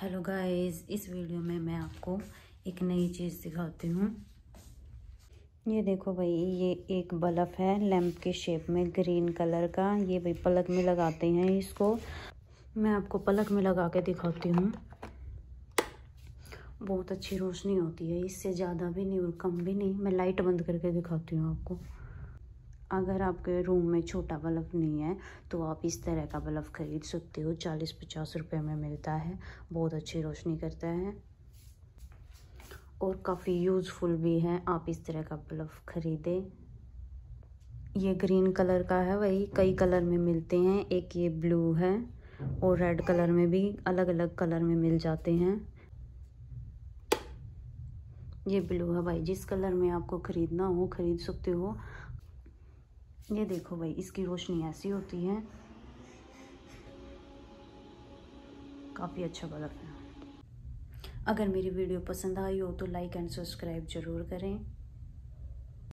hello guys इस video में मैं आपको एक नई चीज़ दिखाती हूँ ये देखो भाई ये एक बल्ब है लैंप के शेप में ग्रीन कलर का ये भाई पलक में लगाते हैं इसको मैं आपको पलक में लगा के दिखाती हूँ बहुत अच्छी रोशनी होती है इससे ज़्यादा भी नहीं और कम भी नहीं मैं लाइट बंद करके दिखाती हूँ आपको अगर आपके रूम में छोटा बल्ब नहीं है तो आप इस तरह का बल्ब खरीद सकते हो चालीस पचास रुपये में मिलता है बहुत अच्छी रोशनी करता है और काफ़ी यूज़फुल भी है आप इस तरह का बल्ब ख़रीदें ये ग्रीन कलर का है वही कई कलर में मिलते हैं एक ये ब्लू है और रेड कलर में भी अलग अलग कलर में मिल जाते हैं ये ब्लू है भाई जिस कलर में आपको ख़रीदना हो ख़रीद सकते हो ये देखो भाई इसकी रोशनी ऐसी होती है काफ़ी अच्छा कलर है अगर मेरी वीडियो पसंद आई हो तो लाइक एंड सब्सक्राइब ज़रूर करें